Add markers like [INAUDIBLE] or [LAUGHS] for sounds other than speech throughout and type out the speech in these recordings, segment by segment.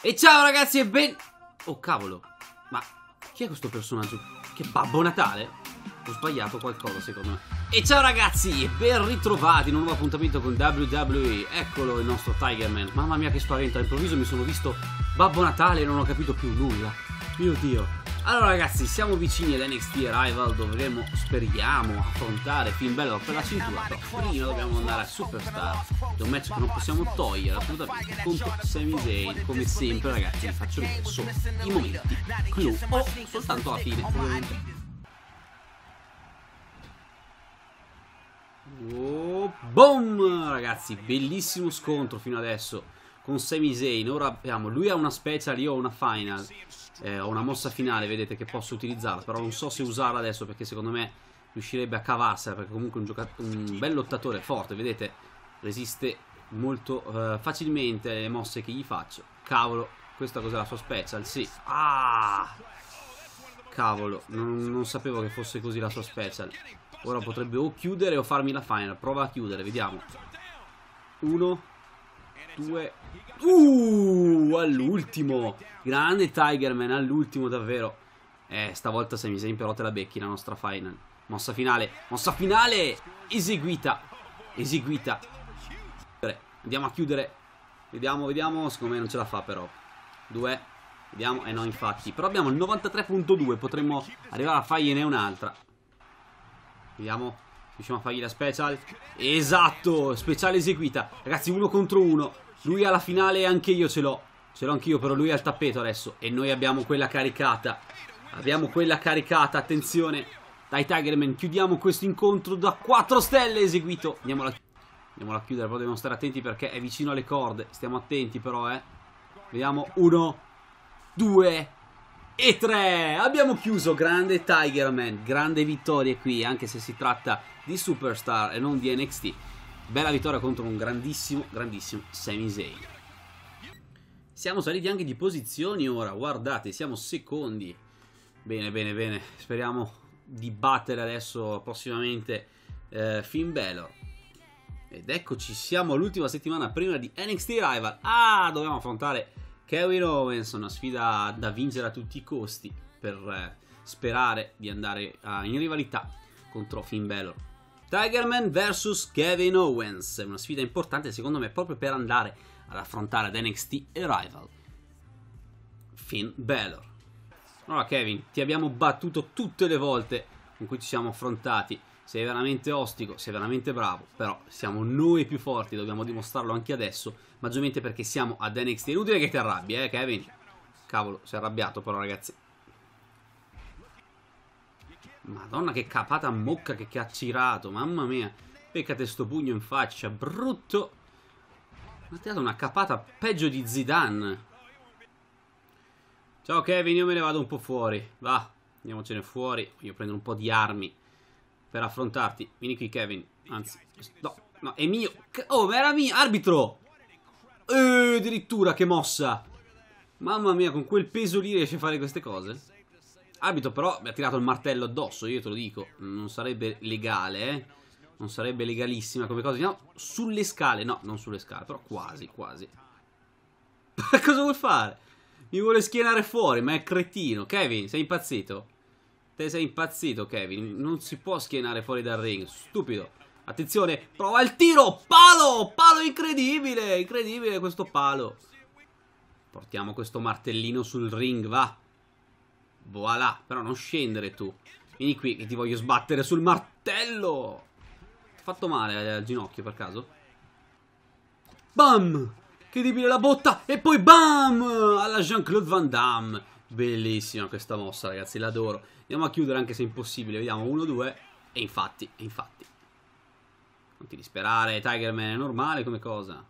E ciao ragazzi e ben... Oh cavolo, ma chi è questo personaggio? Che Babbo Natale? Ho sbagliato qualcosa secondo me. E ciao ragazzi e ben ritrovati in un nuovo appuntamento con WWE. Eccolo il nostro Tiger Man. Mamma mia che spavento, all'improvviso mi sono visto Babbo Natale e non ho capito più nulla. Mio Dio. Allora ragazzi, siamo vicini ad NXT Rival, dovremo, speriamo, affrontare Finn Balor per la cintura, però prima dobbiamo andare a Superstar, è un match che non possiamo togliere assolutamente contro Sami Zayn, come sempre ragazzi vi faccio vedere solo i momenti clou o soltanto la fine ovviamente. Oh, boom! Ragazzi, bellissimo scontro fino adesso con Sami Zayn, ora abbiamo, lui ha una special, io ho una final eh, ho una mossa finale, vedete, che posso utilizzarla, però non so se usarla adesso perché secondo me riuscirebbe a cavarsela, perché comunque è un, un bel lottatore forte, vedete, resiste molto eh, facilmente alle mosse che gli faccio. Cavolo, questa cos'è la sua special? Sì. Ah! Cavolo, non, non sapevo che fosse così la sua special. Ora potrebbe o chiudere o farmi la final. Prova a chiudere, vediamo. Uno, due. Uh, all'ultimo. Grande Tigerman, all'ultimo davvero. Eh, stavolta se mi sembra te la becchi la nostra final. Mossa finale, mossa finale eseguita. Eseguita. Andiamo a chiudere. Vediamo, vediamo. Secondo me non ce la fa però. Due. Vediamo. Eh no, infatti. Però abbiamo il 93.2. Potremmo arrivare a fargliene un'altra. Vediamo. Riusciamo a fargli la special Esatto Speciale eseguita Ragazzi uno contro uno lui alla finale anche io ce l'ho. Ce l'ho anch'io, però lui è al tappeto adesso. E noi abbiamo quella caricata. Abbiamo quella caricata, attenzione. Dai Tigerman, chiudiamo questo incontro da 4 stelle eseguito. Andiamola, andiamola a chiudere, però dobbiamo stare attenti perché è vicino alle corde. Stiamo attenti però, eh. Vediamo, 1, 2 e 3. Abbiamo chiuso, grande Tigerman, grande vittoria qui, anche se si tratta di Superstar e non di NXT. Bella vittoria contro un grandissimo, grandissimo Sami Zayn. Siamo saliti anche di posizioni ora, guardate, siamo secondi. Bene, bene, bene. Speriamo di battere adesso prossimamente eh, Finn Balor. Ed eccoci, siamo all'ultima settimana prima di NXT Rival. Ah, dobbiamo affrontare Kevin Owens, una sfida da vincere a tutti i costi per eh, sperare di andare eh, in rivalità contro Finn Balor. Tigerman vs Kevin Owens, una sfida importante secondo me proprio per andare ad affrontare ad NXT e Rival Finn Balor. Allora Kevin, ti abbiamo battuto tutte le volte in cui ci siamo affrontati, sei veramente ostico, sei veramente bravo, però siamo noi più forti, dobbiamo dimostrarlo anche adesso, maggiormente perché siamo ad NXT, è inutile che ti arrabbi eh Kevin, cavolo sei arrabbiato però ragazzi. Madonna che capata a mocca che, che ha tirato, mamma mia. Peccate sto pugno in faccia, brutto. Ma ha tirato una capata peggio di Zidane. Ciao Kevin, io me ne vado un po' fuori. Va, andiamocene fuori. Voglio prendere un po' di armi per affrontarti. Vieni qui Kevin. Anzi, no, no, è mio. Oh, ma era mio, arbitro! Eh, addirittura, che mossa! Mamma mia, con quel peso lì riesce a fare queste cose? Abito però mi ha tirato il martello addosso, io te lo dico. Non sarebbe legale, eh. Non sarebbe legalissima come cosa. No, sulle scale. No, non sulle scale, però quasi, quasi. [LAUGHS] cosa vuol fare? Mi vuole schienare fuori, ma è cretino. Kevin, sei impazzito? Te sei impazzito, Kevin. Non si può schienare fuori dal ring. Stupido. Attenzione, prova il tiro. Palo, palo incredibile. Incredibile questo palo. Portiamo questo martellino sul ring, va. Voilà, però non scendere tu. Vieni qui che ti voglio sbattere sul martello. Ti ho fatto male eh, al ginocchio per caso? Bam! Incredibile la botta e poi bam! Alla Jean-Claude Van Damme. Bellissima questa mossa ragazzi, l'adoro. Andiamo a chiudere anche se è impossibile. Vediamo 1-2 e infatti, e infatti. Non ti disperare, Tigerman è normale come cosa.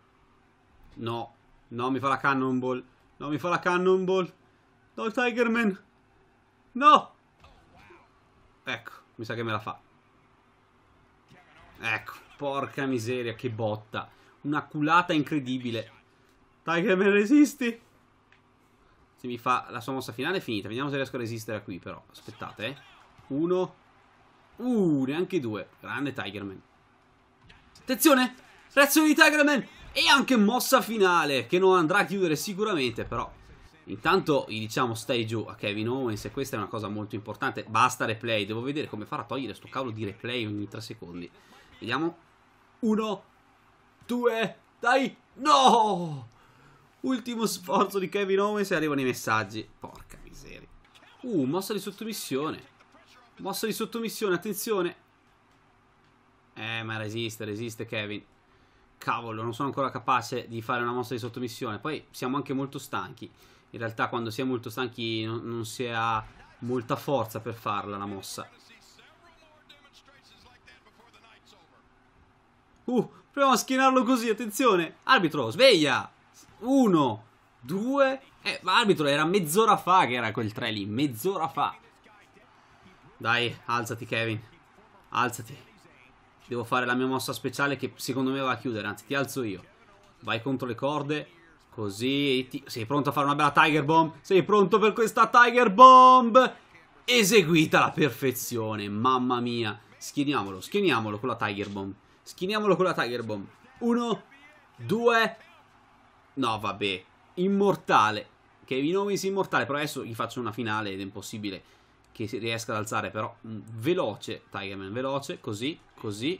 No, no mi fa la cannonball. No mi fa la cannonball. No Tigerman. No! Ecco, mi sa che me la fa. Ecco, porca miseria, che botta. Una culata incredibile. Dai che me resisti. Se mi fa la sua mossa finale è finita. Vediamo se riesco a resistere a qui però. Aspettate, eh. Uno. Uh, neanche due. Grande Tigerman. Attenzione! Reazione di Tigerman! E anche mossa finale, che non andrà a chiudere sicuramente, però Intanto gli diciamo stai giù a Kevin Owens e questa è una cosa molto importante. Basta replay, devo vedere come farà a togliere sto cavolo di replay ogni 3 secondi. Vediamo. Uno, due, dai, no! Ultimo sforzo di Kevin Owens e arrivano i messaggi. Porca miseria. Uh, mossa di sottomissione. Mossa di sottomissione, attenzione. Eh, ma resiste, resiste Kevin. Cavolo, non sono ancora capace di fare una mossa di sottomissione. Poi siamo anche molto stanchi in realtà quando si è molto stanchi non, non si ha molta forza per farla la mossa. Uh, proviamo a schienarlo così, attenzione. Arbitro, sveglia. Uno, due. Eh, ma arbitro, era mezz'ora fa che era quel tre lì, mezz'ora fa. Dai, alzati Kevin. Alzati. Devo fare la mia mossa speciale che secondo me va a chiudere, anzi ti alzo io. Vai contro le corde, Così, ti... sei pronto a fare una bella Tiger Bomb? Sei pronto per questa Tiger Bomb? Eseguita alla perfezione, mamma mia. Schieniamolo, schiniamolo con la Tiger Bomb. Schieniamolo con la Tiger Bomb. Uno, due... No, vabbè. Immortale. Che i nomi sia immortale, però adesso gli faccio una finale ed è impossibile che riesca ad alzare, però... Mm, veloce, Tigerman, veloce, così, così...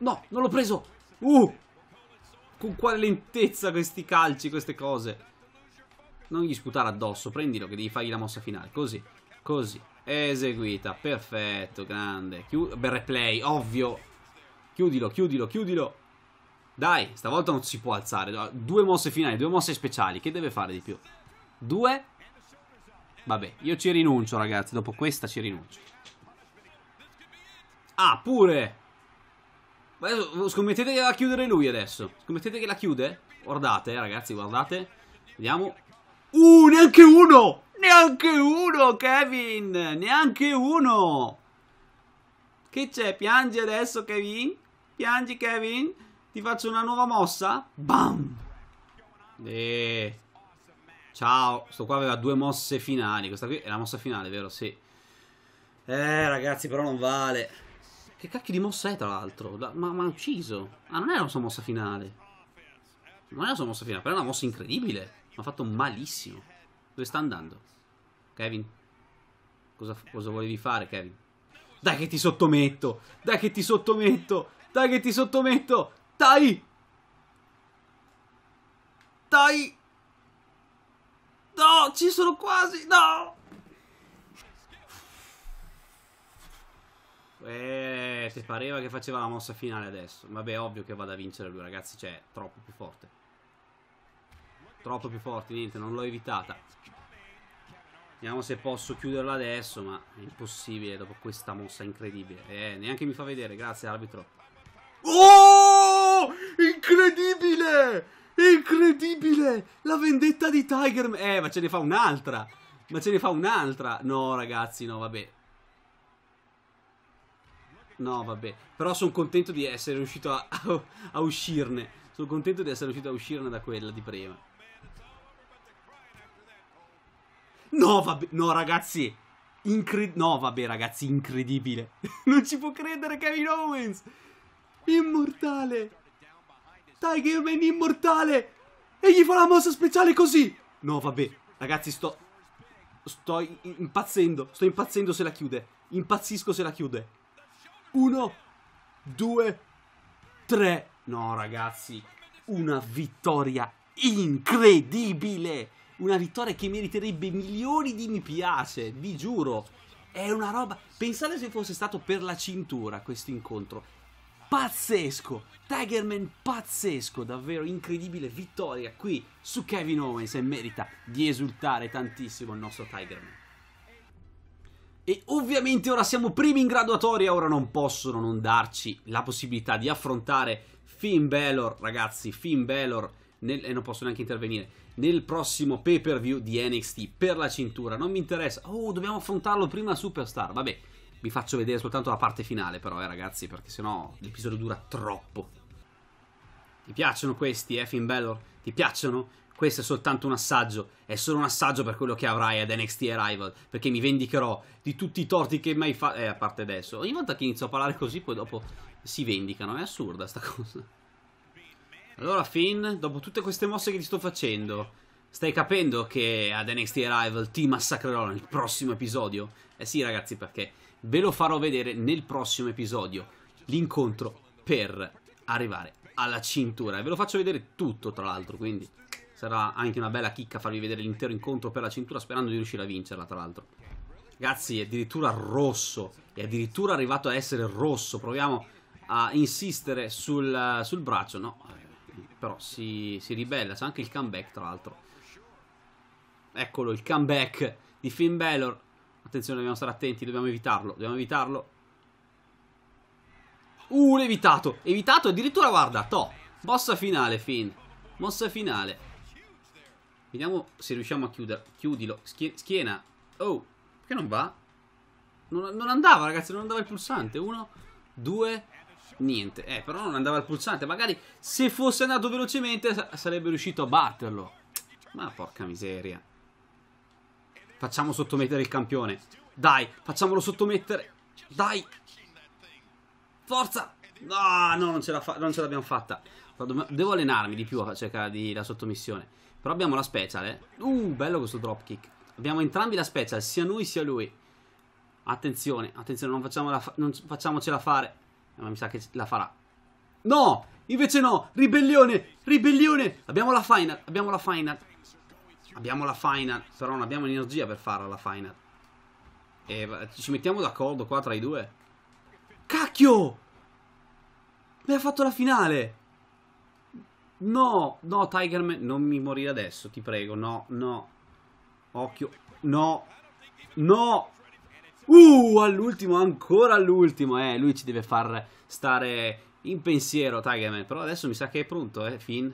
No, non l'ho preso! Uh! Con quale lentezza questi calci, queste cose. Non gli sputare addosso, prendilo che devi fargli la mossa finale. Così, così. Eseguita, perfetto, grande. bel replay, ovvio. Chiudilo, chiudilo, chiudilo. Dai, stavolta non si può alzare. Due mosse finali, due mosse speciali. Che deve fare di più? Due? Vabbè, io ci rinuncio, ragazzi. Dopo questa ci rinuncio. Ah, pure! Ma uh, scommettete che la chiudere lui adesso. Scommettete che la chiude? Guardate, ragazzi, guardate. Vediamo. Uh, neanche uno! Neanche uno, Kevin! Neanche uno! Che c'è? Piangi adesso, Kevin? Piangi, Kevin? Ti faccio una nuova mossa? Bam! E... Eh. Ciao, sto qua aveva due mosse finali. Questa qui è la mossa finale, vero? Sì. Eh, ragazzi, però non vale. Che cacchio di mossa è tra l'altro? La, ma, ha ucciso. Ah, non è la sua mossa finale. Non è la sua mossa finale, però è una mossa incredibile. Mi ha fatto malissimo. Dove sta andando? Kevin? Cosa, cosa volevi fare, Kevin? Dai che ti sottometto! Dai che ti sottometto! Dai che ti sottometto! Dai! Dai! No, ci sono quasi! No! Eh, se pareva che faceva la mossa finale adesso. Vabbè, ovvio che vada a vincere lui, ragazzi. Cioè, troppo più forte. Troppo più forte, niente, non l'ho evitata. Vediamo se posso chiuderla adesso, ma è impossibile dopo questa mossa incredibile. Eh, neanche mi fa vedere, grazie arbitro. Oh! Incredibile! Incredibile! La vendetta di Tiger... Eh, ma ce ne fa un'altra! Ma ce ne fa un'altra! No, ragazzi, no, vabbè. No, vabbè. Però sono contento di essere riuscito a, a, a uscirne. Sono contento di essere riuscito a uscirne da quella di prima. No, vabbè. No, ragazzi. Incred- no, vabbè, ragazzi, incredibile. [LAUGHS] non ci può credere Kevin Owens. Immortale. Tigerman immortale. E gli fa la mossa speciale così. No, vabbè. Ragazzi, sto... Sto impazzendo. Sto impazzendo se la chiude. Impazzisco se la chiude. 1, 2, 3. No, ragazzi, una vittoria incredibile. Una vittoria che meriterebbe milioni di mi piace, vi giuro. È una roba... Pensate se fosse stato per la cintura questo incontro. Pazzesco! Tigerman pazzesco, davvero incredibile vittoria qui su Kevin Owens e merita di esultare tantissimo il nostro Tigerman. E ovviamente ora siamo primi in graduatoria, ora non possono non darci la possibilità di affrontare Finn Balor, ragazzi, Finn Balor, nel, e non posso neanche intervenire, nel prossimo pay per view di NXT per la cintura, non mi interessa, oh dobbiamo affrontarlo prima Superstar, vabbè, vi faccio vedere soltanto la parte finale però eh ragazzi, perché sennò l'episodio dura troppo. Ti piacciono questi eh Finn Balor? Ti piacciono? questo è soltanto un assaggio, è solo un assaggio per quello che avrai ad NXT Arrival, perché mi vendicherò di tutti i torti che mai fa... Eh, a parte adesso, ogni volta che inizio a parlare così poi dopo si vendicano, è assurda sta cosa. Allora Finn, dopo tutte queste mosse che ti sto facendo, stai capendo che ad NXT Arrival ti massacrerò nel prossimo episodio? Eh sì ragazzi, perché ve lo farò vedere nel prossimo episodio, l'incontro per arrivare alla cintura. E ve lo faccio vedere tutto tra l'altro, quindi... Sarà anche una bella chicca farvi vedere l'intero incontro per la cintura sperando di riuscire a vincerla, tra l'altro. Ragazzi, è addirittura rosso. È addirittura arrivato a essere rosso. Proviamo a insistere sul, sul braccio, no? Però si, si ribella. C'è anche il comeback, tra l'altro. Eccolo, il comeback di Finn Balor. Attenzione, dobbiamo stare attenti, dobbiamo evitarlo. Dobbiamo evitarlo. Uh, evitato Evitato addirittura, guarda, to. Mossa finale, Finn. Mossa finale. Vediamo se riusciamo a chiudere. Chiudilo. schiena. Oh, perché non va? Non, non andava, ragazzi, non andava il pulsante. Uno, due, niente. Eh, però non andava il pulsante. Magari se fosse andato velocemente sarebbe riuscito a batterlo. Ma porca miseria. Facciamo sottomettere il campione. Dai, facciamolo sottomettere. Dai. Forza. Ah, no, non ce l'abbiamo fatta. Devo allenarmi di più a cercare di, la sottomissione. Però abbiamo la special, eh. Uh, bello questo dropkick. Abbiamo entrambi la special, sia noi sia lui. Attenzione, attenzione, non, fa non facciamocela fare. Ma mi sa che la farà. No! Invece no! Ribellione! Ribellione! Abbiamo la final, abbiamo la final. Abbiamo la final, però non abbiamo energia per farla la final. E ci mettiamo d'accordo qua tra i due. Cacchio! Mi ha fatto la finale! No, no, Tiger Man, non mi morire adesso, ti prego, no, no. Occhio, no, no. Uh, all'ultimo, ancora all'ultimo, eh, lui ci deve far stare in pensiero, Tiger Man. Però adesso mi sa che è pronto, eh, Finn.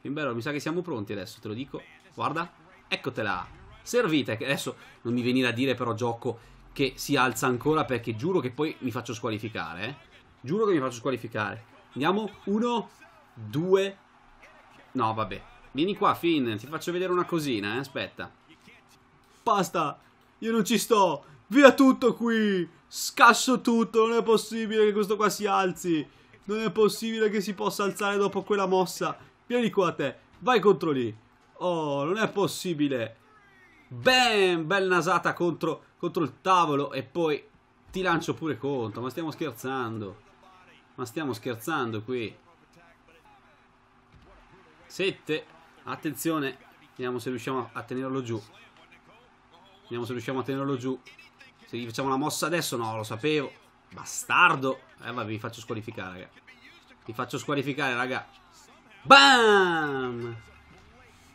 Finn bello, mi sa che siamo pronti adesso, te lo dico. Guarda, eccotela, servite. Adesso non mi venire a dire però gioco che si alza ancora perché giuro che poi mi faccio squalificare, eh. Giuro che mi faccio squalificare. Andiamo, uno, due, tre. No, vabbè. Vieni qua, Finn, ti faccio vedere una cosina, eh, aspetta. Basta! Io non ci sto! Via tutto qui! Scasso tutto, non è possibile che questo qua si alzi! Non è possibile che si possa alzare dopo quella mossa! Vieni qua te, vai contro lì! Oh, non è possibile! Bam! Bel nasata contro, contro il tavolo e poi ti lancio pure contro, ma stiamo scherzando! Ma stiamo scherzando qui! 7 attenzione vediamo se riusciamo a tenerlo giù vediamo se riusciamo a tenerlo giù se gli facciamo la mossa adesso no lo sapevo bastardo eh vabbè vi faccio squalificare raga vi faccio squalificare raga BAM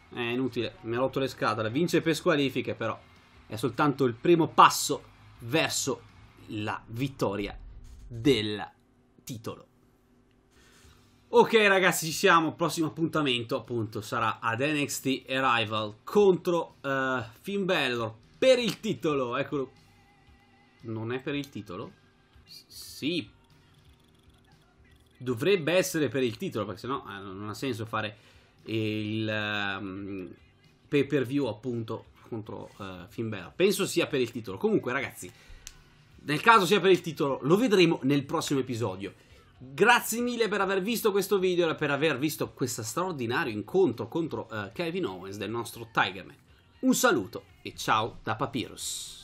è eh, inutile mi ha rotto le scatole vince per squalifiche però è soltanto il primo passo verso la vittoria del titolo Ok ragazzi ci siamo, prossimo appuntamento appunto sarà ad NXT Arrival contro uh, Finn Balor per il titolo, eccolo. Non è per il titolo? S sì. Dovrebbe essere per il titolo perché sennò eh, non ha senso fare il um, ehm, pay per view appunto contro uh, Finn Balor. Penso sia per il titolo. Comunque ragazzi, nel caso sia per il titolo lo vedremo nel prossimo episodio. Grazie mille per aver visto questo video e per aver visto questo straordinario incontro contro uh, Kevin Owens del nostro Tigerman. Un saluto e ciao da Papyrus.